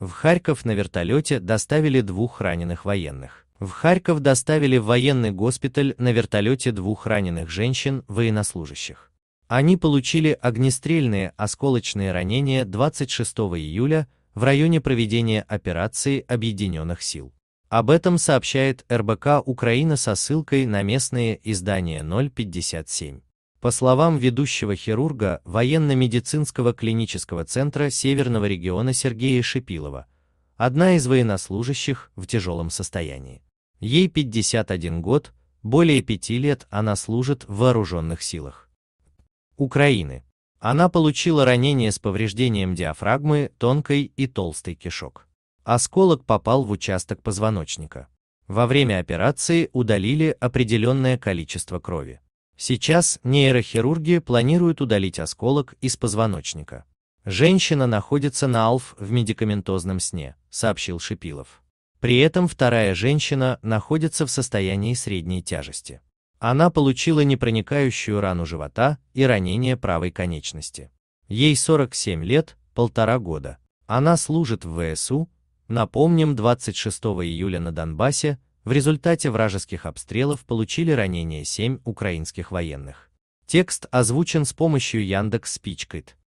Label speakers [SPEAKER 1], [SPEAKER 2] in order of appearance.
[SPEAKER 1] В Харьков на вертолете доставили двух раненых военных. В Харьков доставили в военный госпиталь на вертолете двух раненых женщин, военнослужащих. Они получили огнестрельные осколочные ранения 26 июля в районе проведения операции Объединенных сил. Об этом сообщает РБК Украина со ссылкой на местные издания 057. По словам ведущего хирурга военно-медицинского клинического центра Северного региона Сергея Шипилова, одна из военнослужащих в тяжелом состоянии. Ей 51 год, более пяти лет она служит в вооруженных силах Украины. Она получила ранение с повреждением диафрагмы, тонкой и толстой кишок. Осколок попал в участок позвоночника. Во время операции удалили определенное количество крови. Сейчас нейрохирурги планируют удалить осколок из позвоночника. Женщина находится на АЛФ в медикаментозном сне, сообщил Шипилов. При этом вторая женщина находится в состоянии средней тяжести. Она получила непроникающую рану живота и ранение правой конечности. Ей 47 лет, полтора года. Она служит в ВСУ, напомним, 26 июля на Донбассе в результате вражеских обстрелов получили ранения 7 украинских военных. Текст озвучен с помощью Яндекс Спичкит.